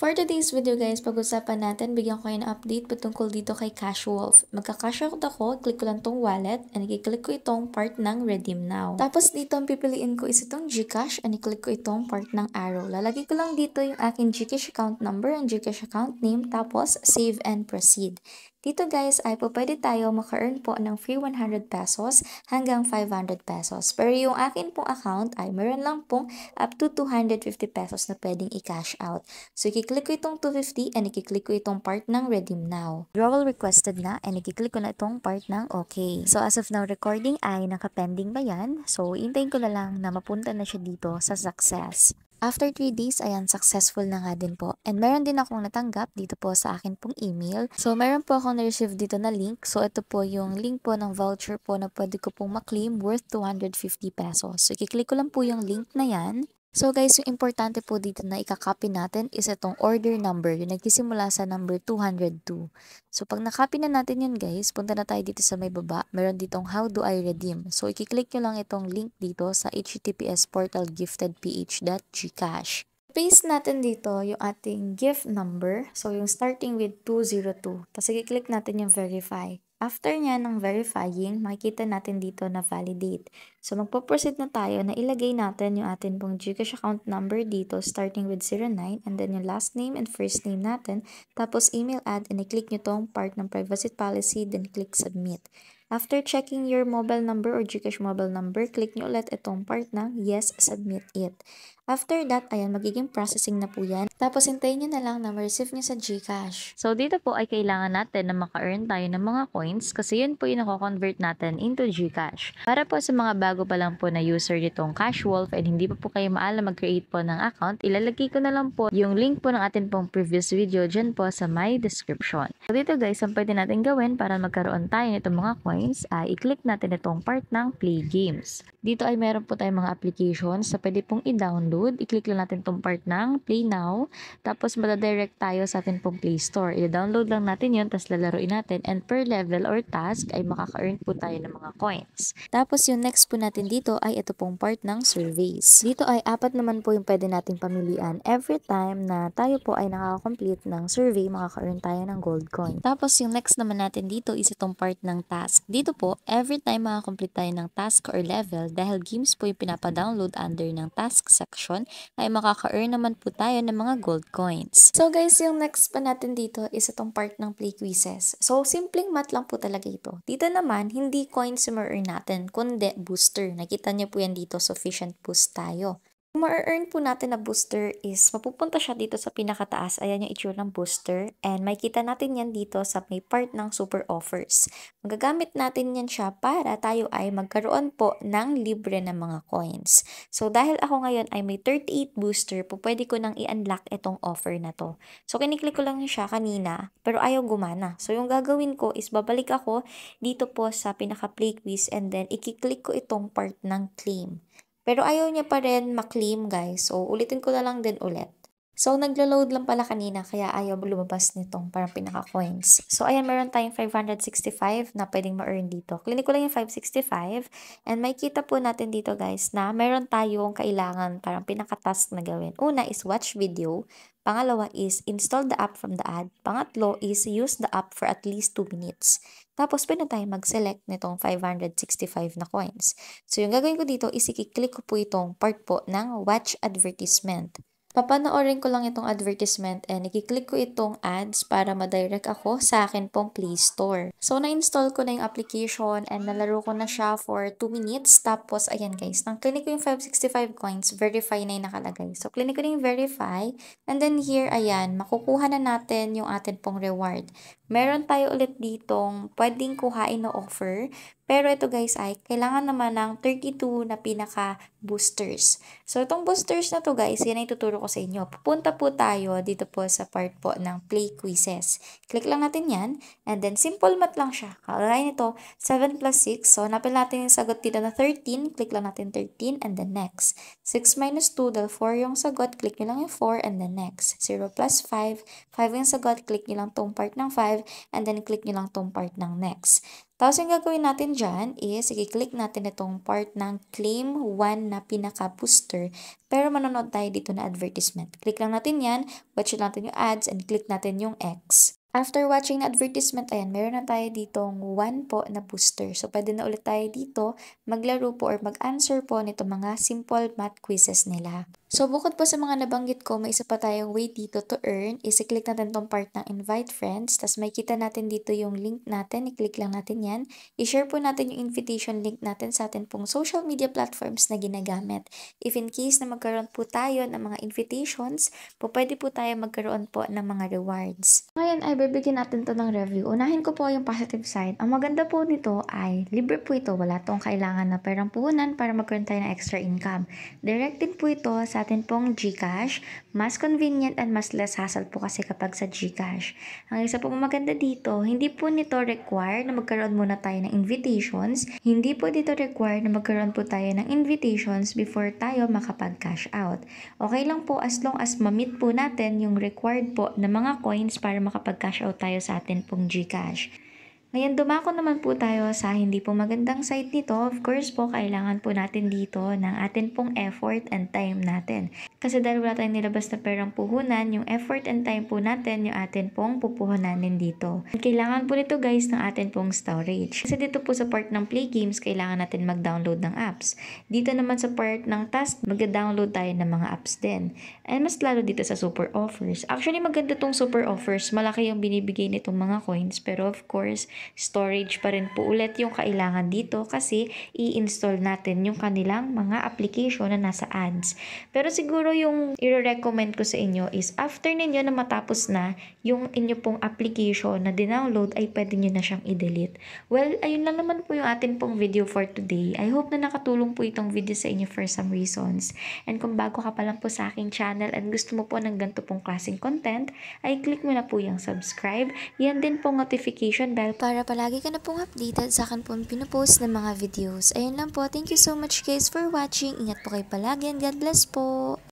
For today's video guys, pag-usapan natin, bigyan ko kayo ng update patungkol dito kay Cash Magka-cash out ako, click ko lang tong wallet, and i-click ko itong part ng redeem now. Tapos dito ang pipiliin ko is itong Gcash, and i-click ko itong part ng arrow. Lalagay ko lang dito yung aking Gcash account number and Gcash account name, tapos save and proceed. Dito guys ay po pwede tayo maka-earn po ng free 100 pesos hanggang 500 pesos. Pero yung akin pong account ay meron lang pong up to 250 pesos na pwedeng i-cash out. So i-click ko itong 250 and i-click ko itong part ng redeem now. Drawal requested na and i-click ko na itong part ng okay. So as of now recording ay naka-pending ba yan? So intayin ko na lang na mapunta na siya dito sa success. After 3 days, ayan, successful na nga din po. And meron din akong natanggap dito po sa akin pong email. So, meron po akong na-receive dito na link. So, ito po yung link po ng voucher po na pwede ko pong maklaim worth 250 pesos. So, ikiklik ko lang po yung link na yan. So guys, yung importante po dito na ikakopy natin is itong order number, yung nagsisimula sa number 202. So pag nakopy na natin yun guys, punta na tayo dito sa may baba, meron ditong how do I redeem. So ikiklik nyo lang itong link dito sa https portal giftedph.gcash. Paste natin dito yung ating gift number, so yung starting with 202. Tapos ikiklik natin yung verify. After niya ng verifying, makikita natin dito na validate. So magpo-proceed na tayo na ilagay natin yung atin pong Gcash account number dito starting with 09 and then yung last name and first name natin. Tapos email ad and i-click nyo tong part ng privacy policy then click submit. After checking your mobile number or Gcash mobile number, click nyo ulit itong part ng yes, submit it. After that, ayan, magiging processing na po yan. Tapos, hintayin nyo na lang na ma-receive nyo sa GCash. So, dito po ay kailangan natin na maka-earn tayo ng mga coins kasi yun po yung convert natin into GCash. Para po sa mga bago pa lang po na user nitong CashWolf at hindi pa po kayo maalam mag-create po ng account, ilalagay ko na lang po yung link po ng atin pong previous video dyan po sa my description. So, dito guys, ang pwede natin gawin para magkaroon tayo nitong mga coins ay i-click natin itong part ng Play Games. Dito ay meron po tayong mga applications sa pwede pong i-download download, i-click lang natin tong part ng play now. Tapos matadirect tayo sa atin pong play store. I-download lang natin yon tapos lalaroin natin. And per level or task ay makaka-earn po tayo ng mga coins. Tapos yung next po natin dito ay ito pong part ng surveys. Dito ay apat naman po yung pwede nating pamilian. Every time na tayo po ay nakaka-complete ng survey, makaka-earn tayo ng gold coin. Tapos yung next naman natin dito is itong part ng task. Dito po, every time makakomplete tayo ng task or level dahil games po yung pinapa-download under ng task section transaction ay makaka-earn naman po tayo ng mga gold coins. So guys, yung next pa natin dito is itong part ng play quizzes. So simpleng math lang po talaga ito. Dito naman, hindi coins yung earn natin, kundi booster. Nakita niyo po yan dito, sufficient boost tayo. Kung ma-earn po natin na booster is mapupunta siya dito sa pinakataas. Ayan yung itsura ng booster. And makikita natin yan dito sa may part ng super offers. Magagamit natin yan siya para tayo ay magkaroon po ng libre na mga coins. So dahil ako ngayon ay may 38 booster, po pwede ko nang i-unlock itong offer na to. So kiniklik ko lang siya kanina pero ayaw gumana. So yung gagawin ko is babalik ako dito po sa pinaka play quiz and then ikiklik ko itong part ng claim. Pero ayaw niya pa rin maklaim guys. So ulitin ko na lang din ulit. So, naglo-load lang pala kanina kaya ayaw lumabas nitong parang pinaka-coins. So, ayan, meron tayong 565 na pwedeng ma-earn dito. Clinic ko lang yung 565 and may kita po natin dito guys na meron tayong kailangan parang pinaka-task na gawin. Una is watch video. Pangalawa is, install the app from the ad. Pangatlo is, use the app for at least 2 minutes. Tapos, pwede tayo mag-select nitong 565 na coins. So, yung gagawin ko dito is, i-click ko po itong part po ng watch advertisement papanoorin ko lang itong advertisement and ikiklik ko itong ads para madirect ako sa akin pong Play Store. So, na-install ko na yung application and nalaro ko na siya for 2 minutes. Tapos, ayan guys, nang clinic ko yung 565 coins, verify na yung nakalagay. So, clinic ko na yung verify and then here, ayan, makukuha na natin yung atin pong reward meron tayo ulit ditong pwedeng kuhain na offer. Pero ito guys ay kailangan naman ng 32 na pinaka boosters. So itong boosters na to guys, yan ay tuturo ko sa inyo. Pupunta po tayo dito po sa part po ng play quizzes. Click lang natin yan and then simple math lang siya. Kagaya ito, 7 plus 6. So hanapin natin yung sagot dito na 13. Click lang natin 13 and then next. 6 minus 2 dahil 4 yung sagot. Click nyo lang yung 4 and then next. 0 plus 5. 5 yung sagot. Click nyo lang tong part ng 5 agad and then click nyo lang tong part ng next. Tapos yung gagawin natin dyan is, i click natin itong part ng claim 1 na pinaka-booster. Pero manonood tayo dito na advertisement. Click lang natin yan, watch natin yung ads, and click natin yung X. After watching na advertisement, ayan, meron na tayo ditong 1 po na booster. So, pwede na ulit tayo dito maglaro po or mag-answer po nito mga simple math quizzes nila. So bukod po sa mga nabanggit ko, may isa pa tayong way dito to earn. I-click natin tong part ng invite friends. Tapos makikita natin dito yung link natin. I-click lang natin yan. I-share po natin yung invitation link natin sa atin pong social media platforms na ginagamit. If in case na magkaroon po tayo ng mga invitations, po pwede po tayo magkaroon po ng mga rewards. Ngayon ay bibigyan natin to ng review. Unahin ko po yung positive side. Ang maganda po nito ay libre po ito. Wala tong kailangan na perang puhunan para magkaroon tayo ng extra income. Directed po ito sa sa atin pong GCash. Mas convenient and mas less hassle po kasi kapag sa GCash. Ang isa po maganda dito, hindi po nito required na magkaroon muna tayo ng invitations. Hindi po dito required na magkaroon po tayo ng invitations before tayo makapag-cash out. Okay lang po as long as mamit po natin yung required po na mga coins para makapag-cash out tayo sa atin pong GCash. Ngayon, dumako naman po tayo sa hindi po magandang side nito. Of course po, kailangan po natin dito ng atin pong effort and time natin. Kasi dahil wala tayong nilabas na perang puhunan, yung effort and time po natin, yung atin pong pupuhunanin dito. kailangan po nito guys ng atin pong storage. Kasi dito po sa part ng play games, kailangan natin mag-download ng apps. Dito naman sa part ng task, mag-download tayo ng mga apps din. And mas lalo dito sa super offers. Actually, maganda tong super offers. Malaki yung binibigay nitong mga coins. Pero of course, Storage pa rin po ulit yung kailangan dito kasi i-install natin yung kanilang mga application na nasa ads. Pero siguro yung i-recommend ko sa inyo is after ninyo na matapos na yung inyo pong application na dinownload ay pwede nyo na siyang i-delete. Well, ayun lang naman po yung atin pong video for today. I hope na nakatulong po itong video sa inyo for some reasons. And kung bago ka pa lang po sa aking channel at gusto mo po ng ganito pong klaseng content, ay click mo na po yung subscribe. Yan din po notification bell para para palagi ka na pong updated sa akin pong pinupost ng mga videos. Ayun lang po. Thank you so much guys for watching. Ingat po kayo palagi and God bless po.